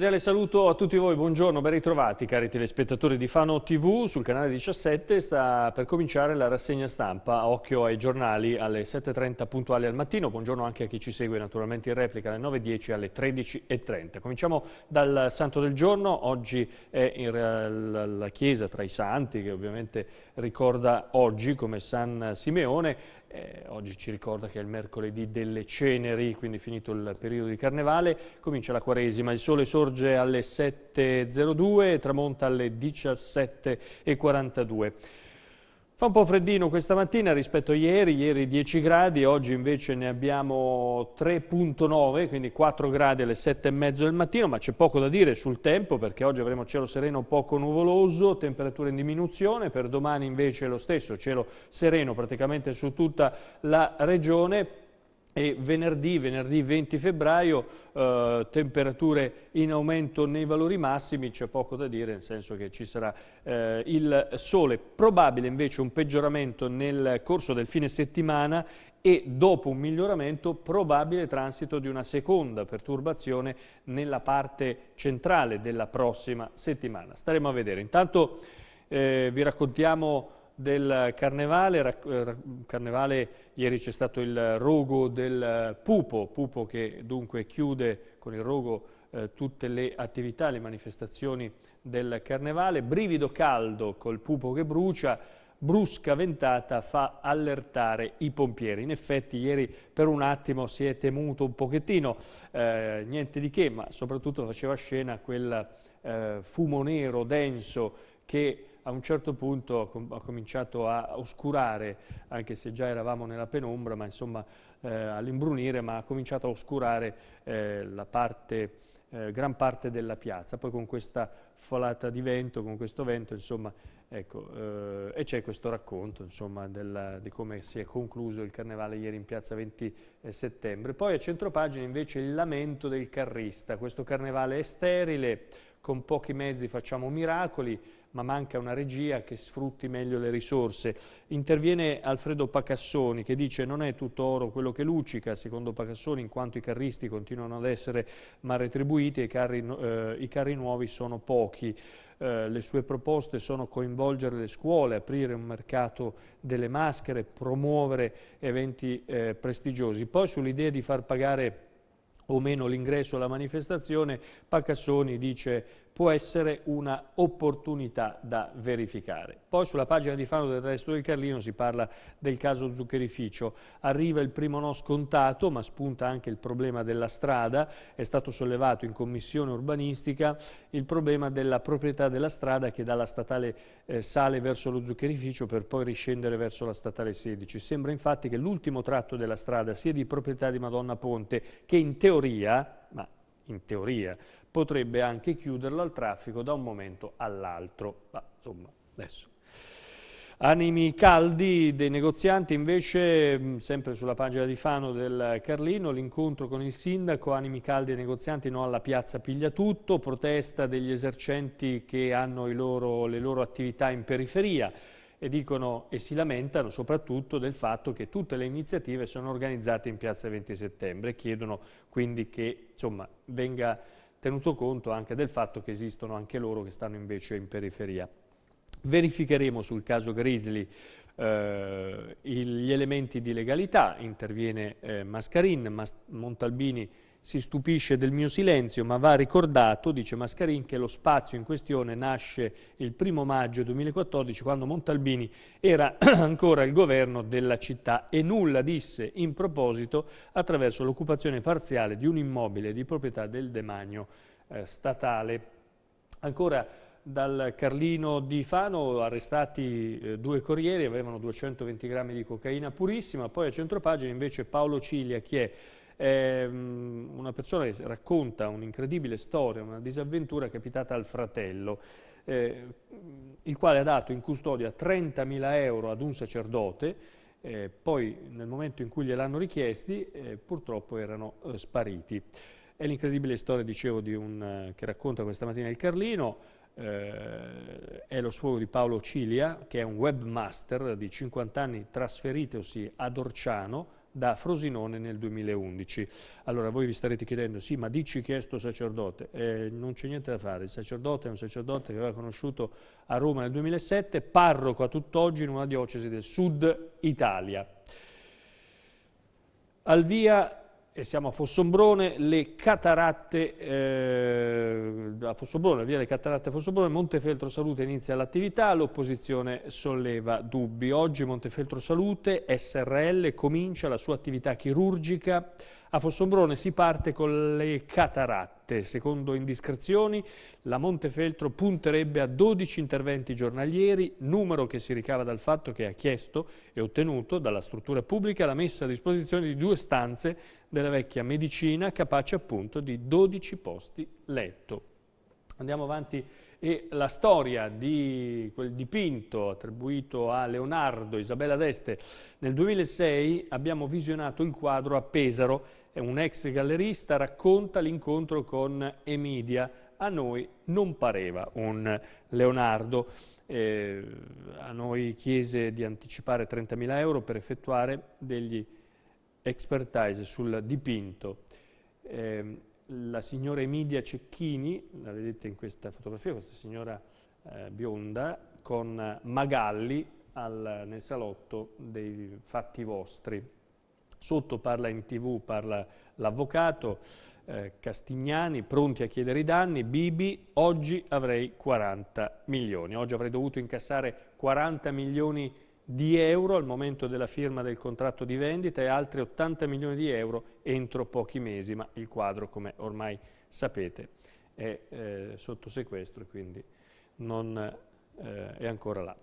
cordiale saluto a tutti voi, buongiorno, ben ritrovati cari telespettatori di Fano TV. Sul canale 17 sta per cominciare la rassegna stampa, occhio ai giornali alle 7.30 puntuali al mattino. Buongiorno anche a chi ci segue naturalmente in replica alle 9.10 alle 13.30. Cominciamo dal Santo del Giorno, oggi è la chiesa tra i santi che ovviamente ricorda oggi come San Simeone eh, oggi ci ricorda che è il mercoledì delle ceneri, quindi finito il periodo di carnevale, comincia la quaresima, il sole sorge alle 7.02 e tramonta alle 17.42. Fa un po' freddino questa mattina rispetto a ieri, ieri 10 gradi, oggi invece ne abbiamo 3.9, quindi 4 gradi alle 7 e mezzo del mattino, ma c'è poco da dire sul tempo perché oggi avremo cielo sereno poco nuvoloso, temperature in diminuzione, per domani invece lo stesso, cielo sereno praticamente su tutta la regione, e venerdì, venerdì 20 febbraio, eh, temperature in aumento nei valori massimi, c'è poco da dire, nel senso che ci sarà eh, il sole. Probabile invece un peggioramento nel corso del fine settimana e dopo un miglioramento probabile transito di una seconda perturbazione nella parte centrale della prossima settimana. Staremo a vedere. Intanto eh, vi raccontiamo del carnevale, eh, carnevale ieri c'è stato il rogo del pupo, pupo che dunque chiude con il rogo eh, tutte le attività, le manifestazioni del carnevale, brivido caldo col pupo che brucia, brusca ventata fa allertare i pompieri. In effetti ieri per un attimo si è temuto un pochettino, eh, niente di che, ma soprattutto faceva scena quel eh, fumo nero denso che a un certo punto ha cominciato a oscurare, anche se già eravamo nella penombra, ma insomma eh, all'imbrunire, ma ha cominciato a oscurare eh, la parte, eh, gran parte della piazza. Poi con questa folata di vento, con questo vento, insomma, ecco, eh, e c'è questo racconto, insomma, della, di come si è concluso il carnevale ieri in piazza 20 eh, settembre. Poi a centropagina invece il lamento del carrista, questo carnevale è sterile, con pochi mezzi facciamo miracoli, ma manca una regia che sfrutti meglio le risorse. Interviene Alfredo Pacassoni che dice non è tutto oro quello che luccica, secondo Pacassoni in quanto i carristi continuano ad essere mal retribuiti e i carri, eh, i carri nuovi sono pochi. Eh, le sue proposte sono coinvolgere le scuole, aprire un mercato delle maschere, promuovere eventi eh, prestigiosi. Poi sull'idea di far pagare o meno l'ingresso alla manifestazione, Pacassoni dice può essere una opportunità da verificare. Poi sulla pagina di Fano del resto del Carlino si parla del caso zuccherificio. Arriva il primo no scontato, ma spunta anche il problema della strada. È stato sollevato in commissione urbanistica il problema della proprietà della strada che dalla statale eh, sale verso lo zuccherificio per poi riscendere verso la statale 16. Sembra infatti che l'ultimo tratto della strada sia di proprietà di Madonna Ponte, che in teoria, ma in teoria, potrebbe anche chiuderla al traffico da un momento all'altro. Ma insomma, adesso. Animi caldi dei negozianti invece, mm, sempre sulla pagina di Fano del Carlino, l'incontro con il sindaco, animi caldi dei negozianti no alla piazza piglia tutto, protesta degli esercenti che hanno loro, le loro attività in periferia e dicono e si lamentano soprattutto del fatto che tutte le iniziative sono organizzate in piazza 20 settembre e chiedono quindi che insomma, venga tenuto conto anche del fatto che esistono anche loro che stanno invece in periferia. Verificheremo sul caso Grizzly eh, gli elementi di legalità, interviene eh, Mascarin, Mas Montalbini si stupisce del mio silenzio, ma va ricordato, dice Mascarin, che lo spazio in questione nasce il primo maggio 2014, quando Montalbini era ancora il governo della città e nulla disse in proposito attraverso l'occupazione parziale di un immobile di proprietà del demanio eh, statale. Ancora dal Carlino di Fano arrestati eh, due corrieri, avevano 220 grammi di cocaina purissima, poi a centropagina invece Paolo Ciglia, che è è ehm, una persona che racconta un'incredibile storia, una disavventura capitata al fratello, eh, il quale ha dato in custodia 30.000 euro ad un sacerdote, eh, poi nel momento in cui gliel'hanno richiesti eh, purtroppo erano eh, spariti. È l'incredibile storia, dicevo, di un, eh, che racconta questa mattina il Carlino, eh, è lo sfogo di Paolo Cilia, che è un webmaster di 50 anni trasferitosi ad Orciano da Frosinone nel 2011. Allora voi vi starete chiedendo, sì ma dici chi è sto sacerdote? Eh, non c'è niente da fare, il sacerdote è un sacerdote che aveva conosciuto a Roma nel 2007, parroco a tutt'oggi in una diocesi del sud Italia. Al via e siamo a Fossombrone, le cataratte, eh, a Fossombrone, via le cataratte Fossombrone, Montefeltro Salute inizia l'attività, l'opposizione solleva dubbi. Oggi Montefeltro Salute, SRL, comincia la sua attività chirurgica. A Fossombrone si parte con le cataratte. Secondo indiscrezioni, la Montefeltro punterebbe a 12 interventi giornalieri, numero che si ricava dal fatto che ha chiesto e ottenuto dalla struttura pubblica la messa a disposizione di due stanze della vecchia medicina capace appunto di 12 posti letto. Andiamo avanti e la storia di quel dipinto attribuito a Leonardo Isabella d'Este nel 2006 abbiamo visionato il quadro a Pesaro e un ex gallerista racconta l'incontro con Emidia a noi non pareva un Leonardo. Eh, a noi chiese di anticipare 30.000 euro per effettuare degli expertise sul dipinto. Eh, la signora Emilia Cecchini, la vedete in questa fotografia, questa signora eh, bionda, con Magalli al, nel salotto dei fatti vostri. Sotto parla in tv, parla l'avvocato, eh, Castignani, pronti a chiedere i danni, Bibi, oggi avrei 40 milioni. Oggi avrei dovuto incassare 40 milioni di di euro al momento della firma del contratto di vendita e altri 80 milioni di euro entro pochi mesi, ma il quadro, come ormai sapete, è eh, sotto sequestro e quindi non eh, è ancora là.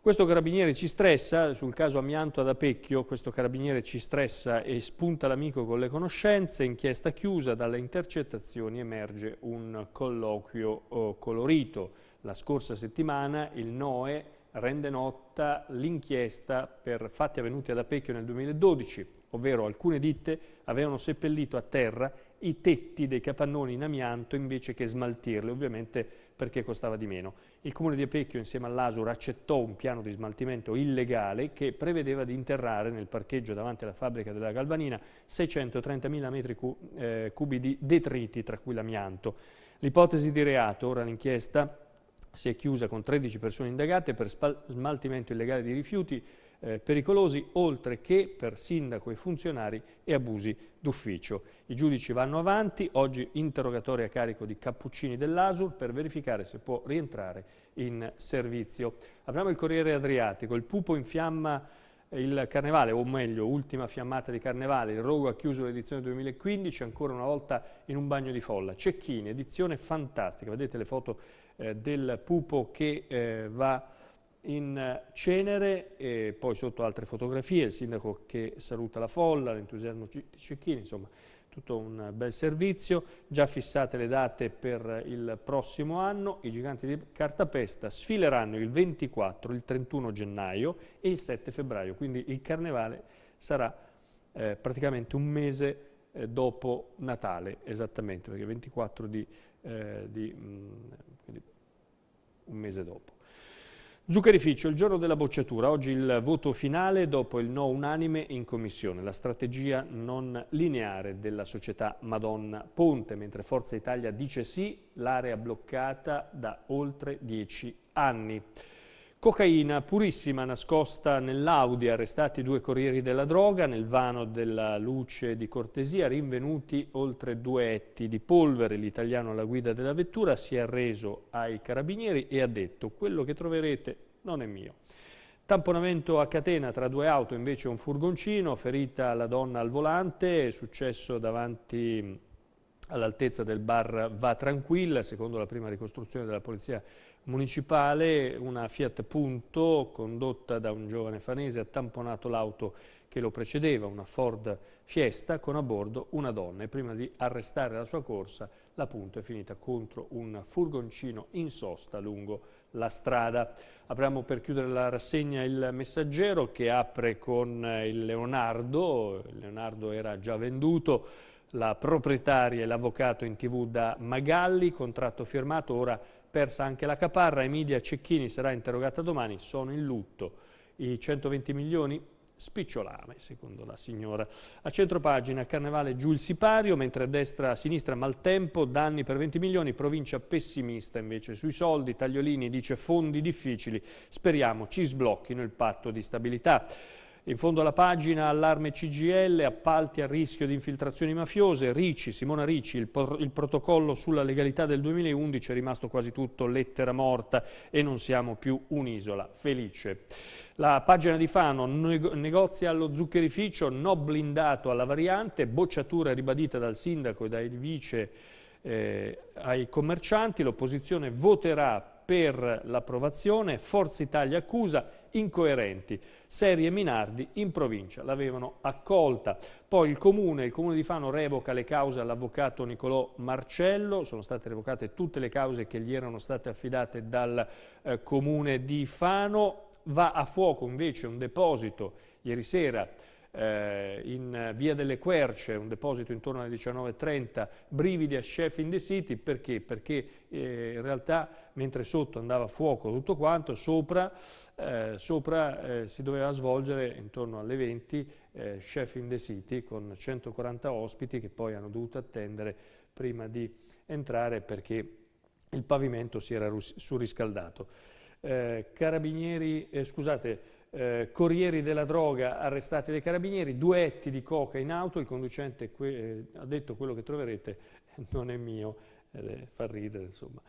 Questo carabiniere ci stressa, sul caso amianto ad Apecchio, questo carabiniere ci stressa e spunta l'amico con le conoscenze, inchiesta chiusa, dalle intercettazioni emerge un colloquio oh, colorito. La scorsa settimana il NOE rende nota l'inchiesta per fatti avvenuti ad Apecchio nel 2012, ovvero alcune ditte avevano seppellito a terra i tetti dei capannoni in amianto invece che smaltirli, ovviamente perché costava di meno. Il comune di Apecchio insieme all'Asur accettò un piano di smaltimento illegale che prevedeva di interrare nel parcheggio davanti alla fabbrica della Galvanina 630.000 metri eh, cubi di detriti, tra cui l'amianto. L'ipotesi di reato, ora l'inchiesta si è chiusa con 13 persone indagate per smaltimento illegale di rifiuti eh, pericolosi, oltre che per sindaco e funzionari e abusi d'ufficio. I giudici vanno avanti, oggi interrogatorio a carico di Cappuccini dell'Asur per verificare se può rientrare in servizio. Apriamo il Corriere Adriatico, il pupo infiamma eh, il Carnevale, o meglio, ultima fiammata di Carnevale, il Rogo ha chiuso l'edizione 2015, ancora una volta in un bagno di folla. Cecchini, edizione fantastica, vedete le foto eh, del pupo che eh, va in cenere e poi sotto altre fotografie, il sindaco che saluta la folla, l'entusiasmo di Cecchini, insomma tutto un bel servizio, già fissate le date per il prossimo anno, i giganti di cartapesta sfileranno il 24, il 31 gennaio e il 7 febbraio, quindi il carnevale sarà eh, praticamente un mese eh, dopo Natale, esattamente, perché 24 di, eh, di mh, mm, un mese dopo. Zuccherificio, il giorno della bocciatura, oggi il voto finale dopo il no unanime in commissione, la strategia non lineare della società Madonna Ponte, mentre Forza Italia dice sì, l'area bloccata da oltre dieci anni. Cocaina purissima nascosta nell'Audi, arrestati due corrieri della droga nel vano della luce di cortesia, rinvenuti oltre due etti di polvere. L'italiano alla guida della vettura si è arreso ai carabinieri e ha detto quello che troverete non è mio. Tamponamento a catena tra due auto, invece un furgoncino, ferita la donna al volante, è successo davanti all'altezza del bar Va Tranquilla, secondo la prima ricostruzione della Polizia Municipale, una Fiat Punto condotta da un giovane fanese ha tamponato l'auto che lo precedeva, una Ford Fiesta, con a bordo una donna e prima di arrestare la sua corsa la Punto è finita contro un furgoncino in sosta lungo la strada. Apriamo per chiudere la rassegna il messaggero che apre con il Leonardo, il Leonardo era già venduto, la proprietaria e l'avvocato in tv da Magalli, contratto firmato, ora persa anche la caparra, Emilia Cecchini sarà interrogata domani, sono in lutto. I 120 milioni spicciolame, secondo la signora. A centropagina Carnevale giù il sipario, mentre a destra a sinistra maltempo, danni per 20 milioni, provincia pessimista invece sui soldi, Tagliolini dice fondi difficili, speriamo ci sblocchino il patto di stabilità. In fondo alla pagina allarme CGL, appalti a rischio di infiltrazioni mafiose, Ricci, Simona Ricci, il, pro il, protocollo sulla legalità del 2011 è rimasto quasi tutto lettera morta e non siamo più un'isola felice. La pagina di Fano, nego negozi allo zuccherificio, no blindato alla variante, bocciatura ribadita dal sindaco e dai vice eh, ai commercianti, l'opposizione voterà per l'approvazione, Forza Italia accusa incoerenti, Serie Minardi in provincia, l'avevano accolta. Poi il comune, il comune di Fano revoca le cause all'avvocato Nicolò Marcello, sono state revocate tutte le cause che gli erano state affidate dal eh, comune di Fano, va a fuoco invece un deposito ieri sera eh, in via delle Querce, un deposito intorno alle 19.30, brividi a Chef in the City, perché? Perché eh, in realtà mentre sotto andava a fuoco tutto quanto, sopra, eh, sopra eh, si doveva svolgere intorno alle 20 Chef eh, in the City con 140 ospiti che poi hanno dovuto attendere prima di entrare perché il pavimento si era surriscaldato. Eh, carabinieri, eh, scusate, eh, corrieri della droga arrestati dai carabinieri, due etti di coca in auto, il conducente eh, ha detto quello che troverete non è mio, eh, fa ridere insomma.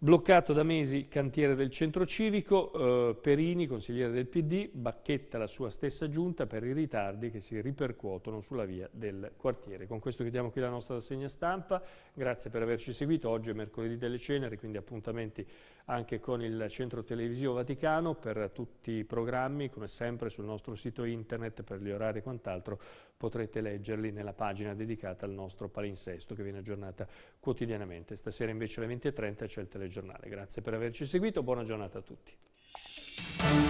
Bloccato da mesi il cantiere del centro civico, eh, Perini, consigliere del PD, bacchetta la sua stessa giunta per i ritardi che si ripercuotono sulla via del quartiere. Con questo chiudiamo qui la nostra rassegna stampa, grazie per averci seguito, oggi è mercoledì delle ceneri, quindi appuntamenti anche con il centro televisivo Vaticano per tutti i programmi, come sempre sul nostro sito internet per gli orari e quant'altro potrete leggerli nella pagina dedicata al nostro palinsesto che viene aggiornata quotidianamente. 20.30. Stasera invece alle 20.30 c'è il telegiornale. Grazie per averci seguito, buona giornata a tutti.